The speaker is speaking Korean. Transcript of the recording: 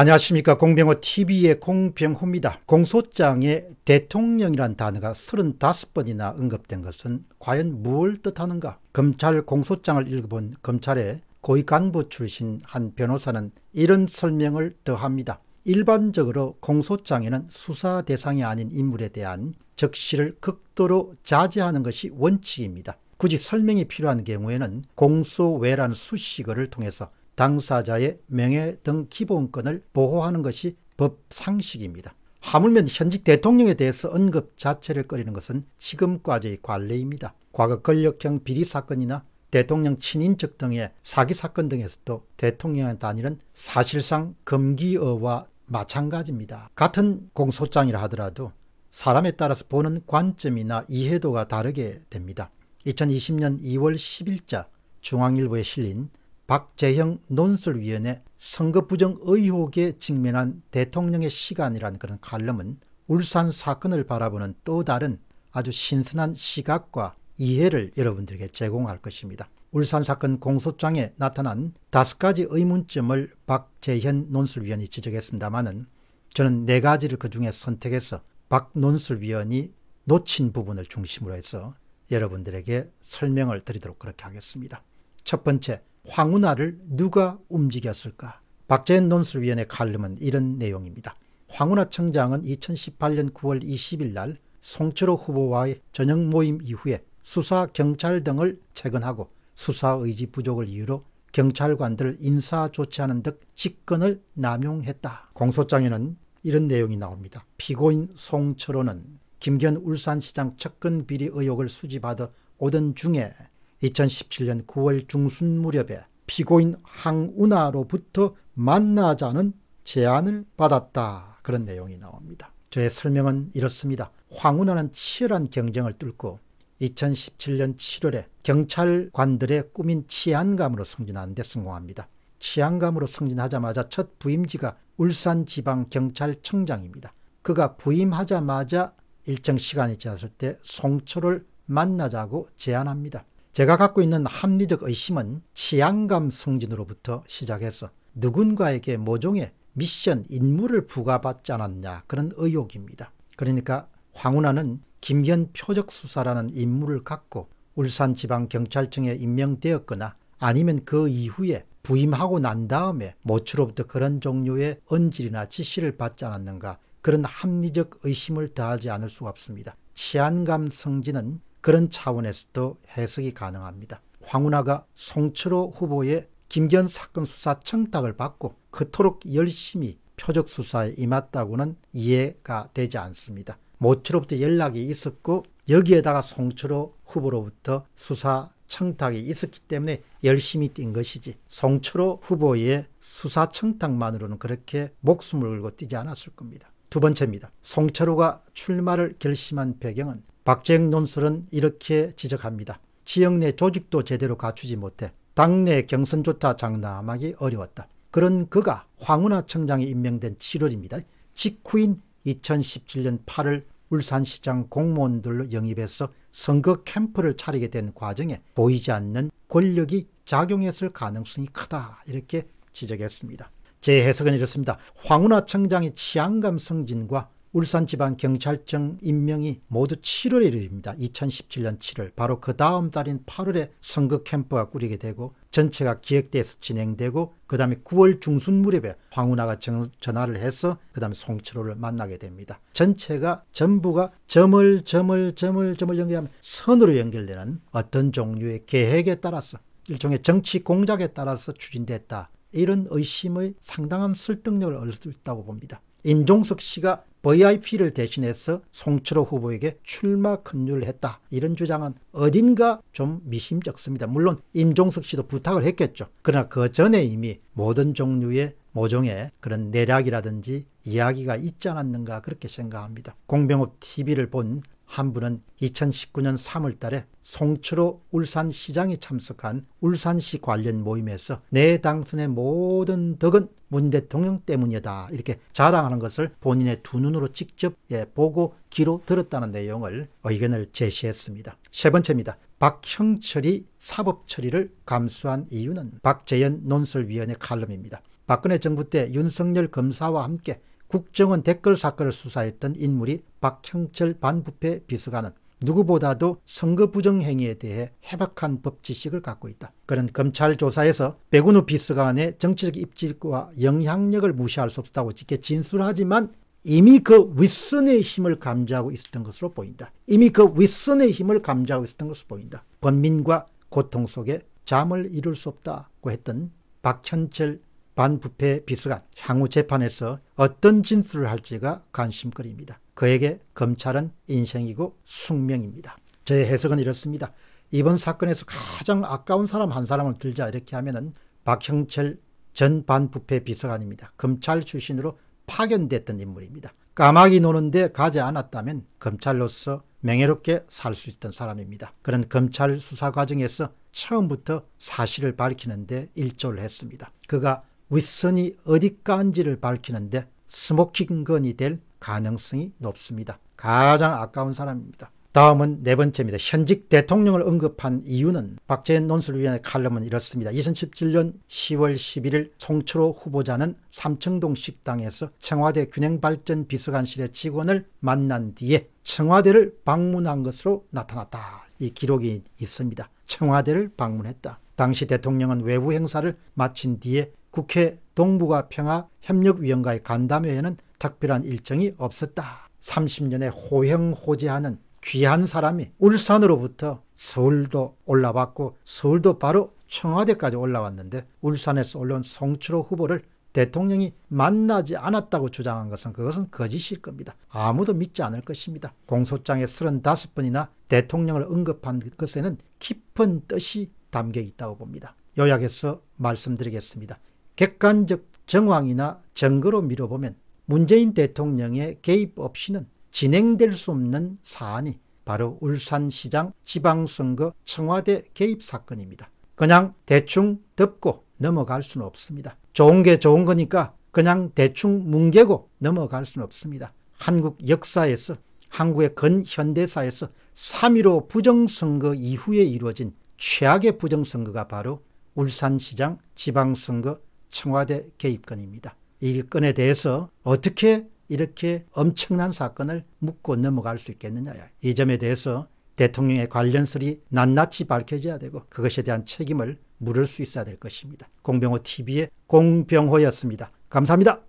안녕하십니까 공병호 TV의 공병호입니다. 공소장에 대통령이란 단어가 35번이나 언급된 것은 과연 무엇을 뜻하는가? 검찰 공소장을 읽어본 검찰의 고위 간부 출신 한 변호사는 이런 설명을 더합니다. 일반적으로 공소장에는 수사 대상이 아닌 인물에 대한 적시를 극도로 자제하는 것이 원칙입니다. 굳이 설명이 필요한 경우에는 공소외라는 수식어를 통해서 당사자의 명예 등 기본권을 보호하는 것이 법 상식입니다. 하물며 현직 대통령에 대해서 언급 자체를 꺼리는 것은 지금까지의 관례입니다. 과거 권력형 비리 사건이나 대통령 친인척 등의 사기 사건 등에서도 대통령의 단위는 사실상 금기어와 마찬가지입니다. 같은 공소장이라 하더라도 사람에 따라서 보는 관점이나 이해도가 다르게 됩니다. 2020년 2월 10일자 중앙일보에 실린 박재형 논술위원회 선거부정 의혹에 직면한 대통령의 시간이라는 그런 칼럼은 울산 사건을 바라보는 또 다른 아주 신선한 시각과 이해를 여러분들에게 제공할 것입니다. 울산 사건 공소장에 나타난 다섯 가지 의문점을 박재현 논술위원이 지적했습니다마는 저는 네 가지를 그 중에 선택해서 박 논술위원이 놓친 부분을 중심으로 해서 여러분들에게 설명을 드리도록 그렇게 하겠습니다. 첫 번째, 황운하를 누가 움직였을까? 박재현 논술위원회 칼럼은 이런 내용입니다. 황운하 청장은 2018년 9월 20일 날 송철호 후보와의 저녁 모임 이후에 수사, 경찰 등을 채근하고 수사 의지 부족을 이유로 경찰관들을 인사 조치하는 등 직권을 남용했다. 공소장에는 이런 내용이 나옵니다. 피고인 송철호는 김견 울산시장 측근 비리 의혹을 수집하듯 오던 중에 2017년 9월 중순 무렵에 피고인 항운하로부터 만나자는 제안을 받았다. 그런 내용이 나옵니다. 저의 설명은 이렇습니다. 황운하는 치열한 경쟁을 뚫고 2017년 7월에 경찰관들의 꿈인 치안감으로 승진하는데 성공합니다. 치안감으로 승진하자마자 첫 부임지가 울산지방경찰청장입니다. 그가 부임하자마자 일정 시간이 지났을 때 송철을 만나자고 제안합니다. 제가 갖고 있는 합리적 의심은 치안감 승진으로부터 시작해서 누군가에게 모종의 미션, 임무를 부과받지 않았냐 그런 의혹입니다. 그러니까 황운하는 김현 표적 수사라는 임무를 갖고 울산지방경찰청에 임명되었거나 아니면 그 이후에 부임하고 난 다음에 모추로부터 그런 종류의 언질이나 지시를 받지 않았는가 그런 합리적 의심을 더하지 않을 수가 없습니다. 치안감 성진은 그런 차원에서도 해석이 가능합니다. 황운하가 송철호 후보의 김견 사건 수사 청탁을 받고 그토록 열심히 표적 수사에 임했다고는 이해가 되지 않습니다. 모처로부터 연락이 있었고 여기에다가 송철호 후보로부터 수사 청탁이 있었기 때문에 열심히 뛴 것이지 송철호 후보의 수사 청탁만으로는 그렇게 목숨을 걸고 뛰지 않았을 겁니다. 두 번째입니다. 송철호가 출마를 결심한 배경은 박재형 논술은 이렇게 지적합니다. 지역 내 조직도 제대로 갖추지 못해 당내 경선조차 장담하기 어려웠다. 그런 그가 황운하 청장에 임명된 7월입니다. 직후인 2017년 8월 울산시장 공무원들로 영입해서 선거 캠프를 차리게 된 과정에 보이지 않는 권력이 작용했을 가능성이 크다 이렇게 지적했습니다. 제 해석은 이렇습니다. 황운하 청장의 치안감 성진과 울산지방경찰청 임명이 모두 7월에 이루어집니다. 2017년 7월 바로 그 다음 달인 8월에 선거 캠프가 꾸리게 되고 전체가 기획돼서 진행되고 그 다음에 9월 중순 무렵에 황운하가 전화를 해서 그 다음에 송철호를 만나게 됩니다. 전체가 전부가 점을 점을 점을 점을 연결하면 선으로 연결되는 어떤 종류의 계획에 따라서 일종의 정치 공작에 따라서 추진됐다. 이런 의심의 상당한 설득력을 얻을 수 있다고 봅니다. 임종석 씨가 VIP를 대신해서 송철호 후보에게 출마 큰유를 했다. 이런 주장은 어딘가 좀 미심쩍습니다. 물론 임종석 씨도 부탁을 했겠죠. 그러나 그 전에 이미 모든 종류의 모종의 그런 내략이라든지 이야기가 있지 않았는가 그렇게 생각합니다. 공병업 TV를 본한 분은 2019년 3월 달에 송초로 울산시장에 참석한 울산시 관련 모임에서 내 당선의 모든 덕은 문 대통령 때문이다 이렇게 자랑하는 것을 본인의 두 눈으로 직접 예, 보고 귀로 들었다는 내용을 의견을 제시했습니다. 세 번째입니다. 박형철이 사법 처리를 감수한 이유는 박재현 논설위원회 칼럼입니다. 박근혜 정부 때 윤석열 검사와 함께 국정원 댓글 사건을 수사했던 인물이 박형철 반부패 비서관은 누구보다도 선거 부정 행위에 대해 해박한 법 지식을 갖고 있다. 그런 검찰 조사에서 백운우 비서관의 정치적 입지와 영향력을 무시할 수 없다고 짙게 진술하지만 이미 그 윗선의 힘을 감지하고 있었던 것으로 보인다. 이미 그 윗선의 힘을 감지하고 있었던 것으로 보인다. 번민과 고통 속에 잠을 이룰 수 없다고 했던 박현철 반부패 비서관 향후 재판에서 어떤 진술을 할지가 관심거리입니다. 그에게 검찰은 인생이고 숙명입니다. 제 해석은 이렇습니다. 이번 사건에서 가장 아까운 사람 한 사람을 들자 이렇게 하면은 박형철 전 반부패 비서관입니다. 검찰 출신으로 파견됐던 인물입니다. 까마귀 노는데 가지 않았다면 검찰로서 명예롭게 살 수 있던 사람입니다. 그런 검찰 수사 과정에서 처음부터 사실을 밝히는데 일조를 했습니다. 그가 윗선이 어디까지를 밝히는데 스모킹건이 될 가능성이 높습니다. 가장 아까운 사람입니다. 다음은 네 번째입니다. 현직 대통령을 언급한 이유는 박재현 논술위원회 칼럼은 이렇습니다. 2017년 10월 11일 송철호 후보자는 삼청동 식당에서 청와대 균형발전 비서관실의 직원을 만난 뒤에 청와대를 방문한 것으로 나타났다. 이 기록이 있습니다. 청와대를 방문했다. 당시 대통령은 외부 행사를 마친 뒤에 국회 동북아 평화 협력위원과의 간담회에는 특별한 일정이 없었다. 30년의 호행호재하는 귀한 사람이 울산으로부터 서울도 올라왔고 서울도 바로 청와대까지 올라왔는데 울산에서 올라온 송추로 후보를 대통령이 만나지 않았다고 주장한 것은 그것은 거짓일 겁니다. 아무도 믿지 않을 것입니다. 공소장에 35번이나 대통령을 언급한 것에는 깊은 뜻이 담겨 있다고 봅니다. 요약해서 말씀드리겠습니다. 객관적 정황이나 증거로 미뤄보면 문재인 대통령의 개입 없이는 진행될 수 없는 사안이 바로 울산시장 지방선거 청와대 개입 사건입니다. 그냥 대충 덮고 넘어갈 수는 없습니다. 좋은 게 좋은 거니까 그냥 대충 뭉개고 넘어갈 수는 없습니다. 한국 역사에서 한국의 근현대사에서 3.15 부정선거 이후에 이루어진 최악의 부정선거가 바로 울산시장 지방선거 청와대 개입건입니다. 이 건에 대해서 어떻게 이렇게 엄청난 사건을 묻고 넘어갈 수 있겠느냐. 이 점에 대해서 대통령의 관련설이 낱낱이 밝혀져야 되고 그것에 대한 책임을 물을 수 있어야 될 것입니다. 공병호 TV의 공병호였습니다. 감사합니다.